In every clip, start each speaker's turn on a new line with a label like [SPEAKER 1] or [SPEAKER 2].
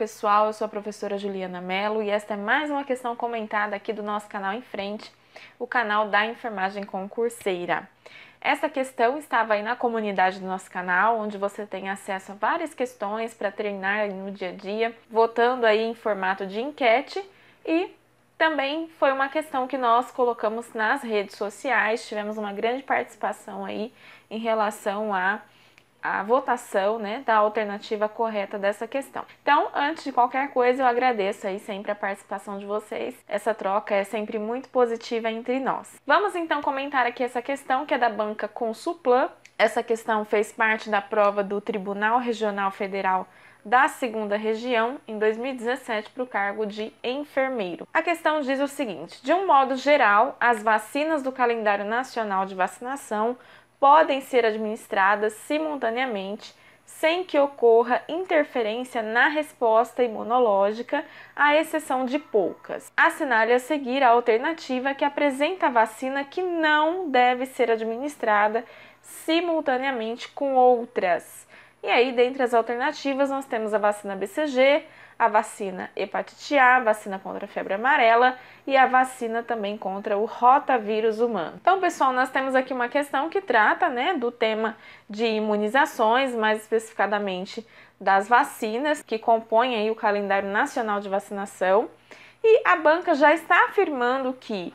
[SPEAKER 1] pessoal, eu sou a professora Juliana Mello e esta é mais uma questão comentada aqui do nosso canal em frente, o canal da enfermagem concurseira. Essa questão estava aí na comunidade do nosso canal, onde você tem acesso a várias questões para treinar no dia a dia, votando aí em formato de enquete e também foi uma questão que nós colocamos nas redes sociais, tivemos uma grande participação aí em relação a a votação né, da alternativa correta dessa questão. Então, antes de qualquer coisa, eu agradeço aí sempre a participação de vocês. Essa troca é sempre muito positiva entre nós. Vamos então comentar aqui essa questão que é da banca Consulplan. Essa questão fez parte da prova do Tribunal Regional Federal da segunda região em 2017 para o cargo de enfermeiro. A questão diz o seguinte: de um modo geral, as vacinas do calendário nacional de vacinação podem ser administradas simultaneamente sem que ocorra interferência na resposta imunológica, à exceção de poucas. Assinale a seguir a alternativa que apresenta a vacina que não deve ser administrada simultaneamente com outras. E aí, dentre as alternativas, nós temos a vacina BCG, a vacina hepatite A, a vacina contra a febre amarela e a vacina também contra o rotavírus humano. Então, pessoal, nós temos aqui uma questão que trata, né, do tema de imunizações, mais especificadamente das vacinas que compõem aí o calendário nacional de vacinação. E a banca já está afirmando que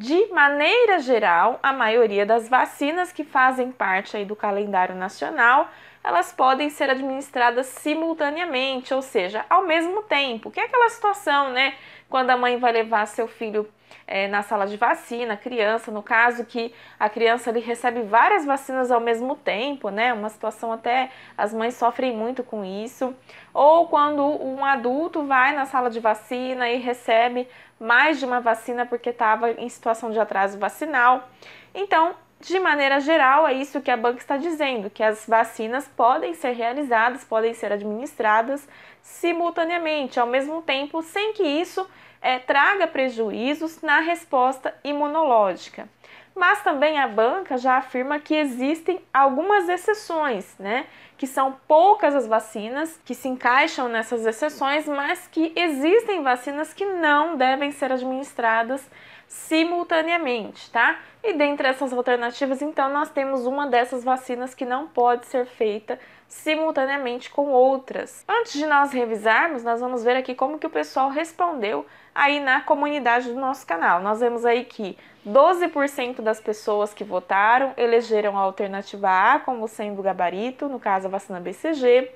[SPEAKER 1] de maneira geral, a maioria das vacinas que fazem parte aí do calendário nacional, elas podem ser administradas simultaneamente, ou seja, ao mesmo tempo, que é aquela situação, né, quando a mãe vai levar seu filho é, na sala de vacina, criança, no caso que a criança ali recebe várias vacinas ao mesmo tempo, né? Uma situação até as mães sofrem muito com isso. Ou quando um adulto vai na sala de vacina e recebe mais de uma vacina porque estava em situação de atraso vacinal. Então, de maneira geral, é isso que a banca está dizendo, que as vacinas podem ser realizadas, podem ser administradas simultaneamente, ao mesmo tempo, sem que isso é, traga prejuízos na resposta imunológica. Mas também a banca já afirma que existem algumas exceções, né? Que são poucas as vacinas que se encaixam nessas exceções, mas que existem vacinas que não devem ser administradas simultaneamente, tá? E dentre essas alternativas, então, nós temos uma dessas vacinas que não pode ser feita simultaneamente com outras. Antes de nós revisarmos, nós vamos ver aqui como que o pessoal respondeu aí na comunidade do nosso canal. Nós vemos aí que 12% das pessoas que votaram elegeram a alternativa A como sendo gabarito, no caso a vacina BCG,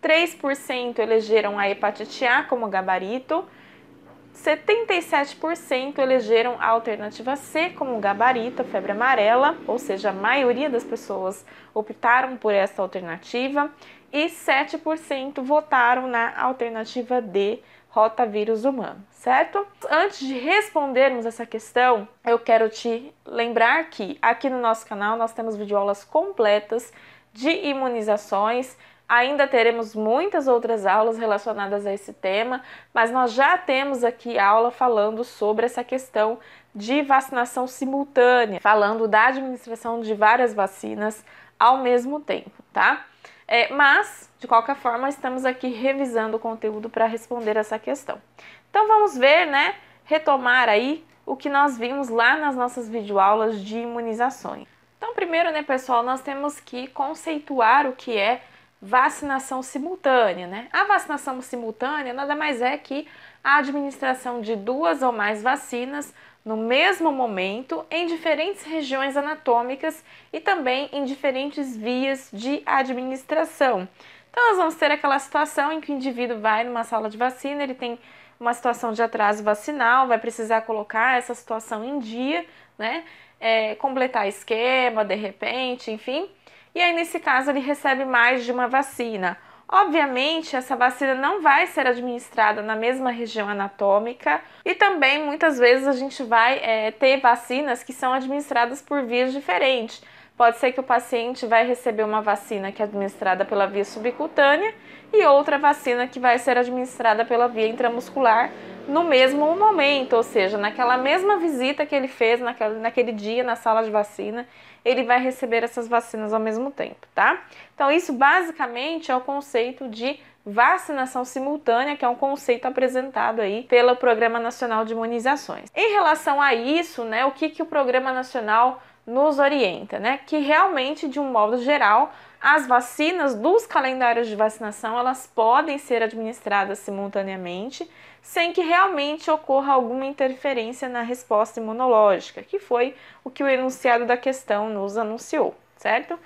[SPEAKER 1] 3% elegeram a hepatite A como gabarito, 77% elegeram a alternativa C como gabarito, febre amarela, ou seja, a maioria das pessoas optaram por essa alternativa, e 7% votaram na alternativa D, rotavírus humano, certo? Antes de respondermos essa questão, eu quero te lembrar que aqui no nosso canal nós temos videoaulas completas de imunizações Ainda teremos muitas outras aulas relacionadas a esse tema, mas nós já temos aqui aula falando sobre essa questão de vacinação simultânea, falando da administração de várias vacinas ao mesmo tempo, tá? É, mas, de qualquer forma, estamos aqui revisando o conteúdo para responder essa questão. Então vamos ver, né? Retomar aí o que nós vimos lá nas nossas videoaulas de imunizações. Então, primeiro, né, pessoal, nós temos que conceituar o que é vacinação simultânea, né? A vacinação simultânea nada mais é que a administração de duas ou mais vacinas no mesmo momento em diferentes regiões anatômicas e também em diferentes vias de administração. Então, nós vamos ter aquela situação em que o indivíduo vai numa sala de vacina, ele tem uma situação de atraso vacinal, vai precisar colocar essa situação em dia, né? É, completar esquema de repente, enfim. E aí, nesse caso, ele recebe mais de uma vacina. Obviamente, essa vacina não vai ser administrada na mesma região anatômica, e também muitas vezes a gente vai é, ter vacinas que são administradas por vias diferentes. Pode ser que o paciente vai receber uma vacina que é administrada pela via subcutânea e outra vacina que vai ser administrada pela via intramuscular no mesmo momento, ou seja, naquela mesma visita que ele fez naquele, naquele dia na sala de vacina, ele vai receber essas vacinas ao mesmo tempo, tá? Então, isso basicamente é o conceito de vacinação simultânea, que é um conceito apresentado aí pelo Programa Nacional de Imunizações. Em relação a isso, né, o que, que o Programa Nacional nos orienta, né? Que realmente, de um modo geral, as vacinas dos calendários de vacinação elas podem ser administradas simultaneamente, sem que realmente ocorra alguma interferência na resposta imunológica, que foi o que o enunciado da questão nos anunciou, certo?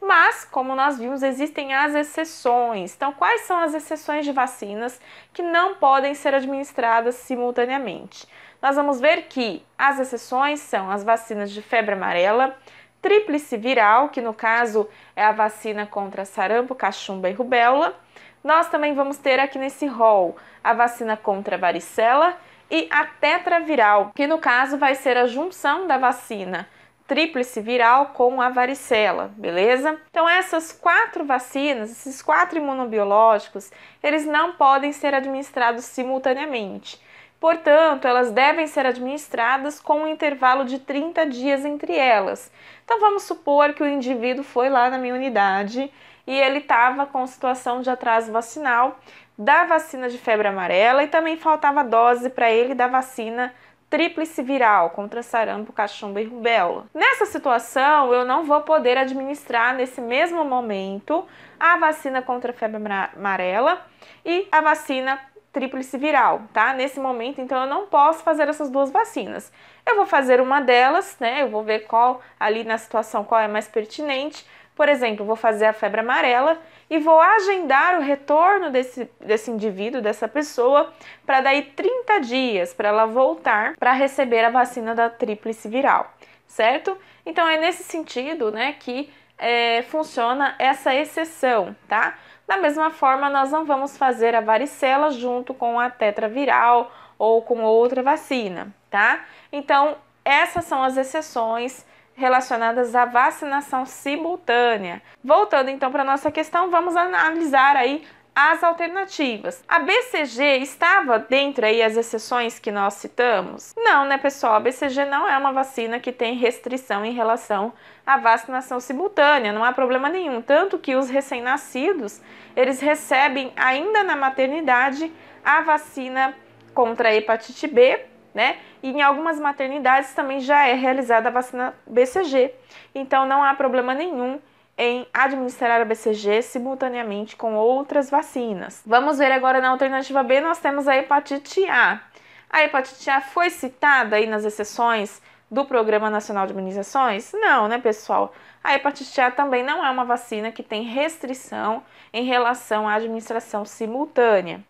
[SPEAKER 1] Mas, como nós vimos, existem as exceções. Então, quais são as exceções de vacinas que não podem ser administradas simultaneamente? Nós vamos ver que as exceções são as vacinas de febre amarela, tríplice viral, que no caso é a vacina contra sarampo, cachumba e rubéola. Nós também vamos ter aqui nesse rol a vacina contra varicela e a tetraviral, que no caso vai ser a junção da vacina tríplice viral com a varicela, beleza? Então essas quatro vacinas, esses quatro imunobiológicos, eles não podem ser administrados simultaneamente. Portanto, elas devem ser administradas com um intervalo de 30 dias entre elas. Então, vamos supor que o indivíduo foi lá na minha unidade e ele estava com situação de atraso vacinal da vacina de febre amarela e também faltava dose para ele da vacina tríplice viral contra sarampo, cachumba e rubéola. Nessa situação, eu não vou poder administrar nesse mesmo momento a vacina contra a febre amarela e a vacina tríplice viral, tá? Nesse momento, então, eu não posso fazer essas duas vacinas. Eu vou fazer uma delas, né? Eu vou ver qual ali na situação qual é mais pertinente por exemplo, vou fazer a febre amarela e vou agendar o retorno desse, desse indivíduo, dessa pessoa, para daí 30 dias para ela voltar para receber a vacina da tríplice viral, certo? Então é nesse sentido né, que é, funciona essa exceção, tá? Da mesma forma, nós não vamos fazer a varicela junto com a tetraviral ou com outra vacina, tá? Então, essas são as exceções relacionadas à vacinação simultânea. Voltando então para nossa questão, vamos analisar aí as alternativas. A BCG estava dentro aí as exceções que nós citamos? Não, né, pessoal? A BCG não é uma vacina que tem restrição em relação à vacinação simultânea, não há problema nenhum, tanto que os recém-nascidos, eles recebem ainda na maternidade a vacina contra a hepatite B né? E em algumas maternidades também já é realizada a vacina BCG. Então não há problema nenhum em administrar a BCG simultaneamente com outras vacinas. Vamos ver agora na alternativa B, nós temos a hepatite A. A hepatite A foi citada aí nas exceções do Programa Nacional de Imunizações? Não, né, pessoal? A hepatite A também não é uma vacina que tem restrição em relação à administração simultânea.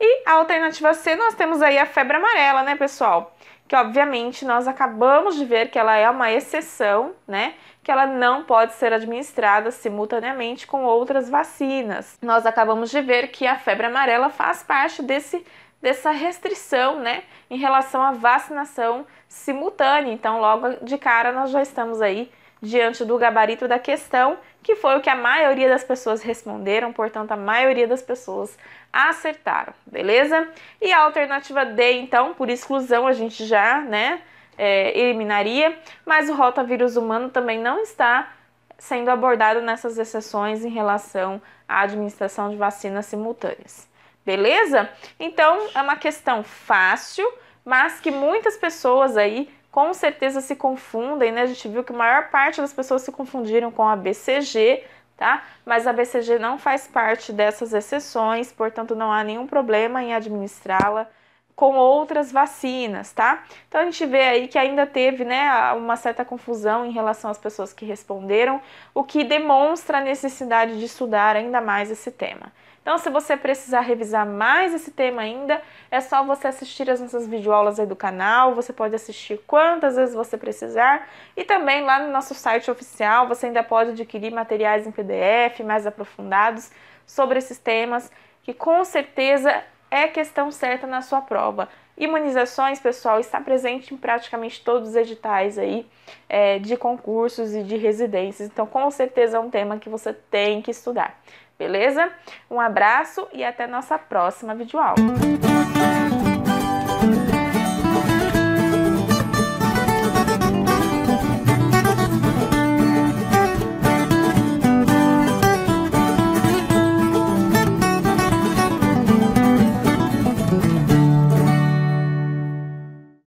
[SPEAKER 1] E a alternativa C, nós temos aí a febre amarela, né, pessoal? Que obviamente nós acabamos de ver que ela é uma exceção, né? Que ela não pode ser administrada simultaneamente com outras vacinas. Nós acabamos de ver que a febre amarela faz parte desse dessa restrição, né, em relação à vacinação simultânea. Então, logo de cara nós já estamos aí diante do gabarito da questão, que foi o que a maioria das pessoas responderam, portanto, a maioria das pessoas acertaram, beleza? E a alternativa D, então, por exclusão, a gente já, né, é, eliminaria, mas o rotavírus humano também não está sendo abordado nessas exceções em relação à administração de vacinas simultâneas. Beleza? Então, é uma questão fácil, mas que muitas pessoas aí com certeza se confundem, né? A gente viu que a maior parte das pessoas se confundiram com a BCG, tá? Mas a BCG não faz parte dessas exceções, portanto não há nenhum problema em administrá-la com outras vacinas, tá? Então a gente vê aí que ainda teve, né, uma certa confusão em relação às pessoas que responderam, o que demonstra a necessidade de estudar ainda mais esse tema. Então, se você precisar revisar mais esse tema ainda, é só você assistir as nossas videoaulas aí do canal. Você pode assistir quantas vezes você precisar. E também lá no nosso site oficial você ainda pode adquirir materiais em PDF mais aprofundados sobre esses temas que com certeza é questão certa na sua prova. Imunizações, pessoal, está presente em praticamente todos os editais aí é, de concursos e de residências. Então, com certeza é um tema que você tem que estudar. Beleza? Um abraço e até nossa próxima videoaula.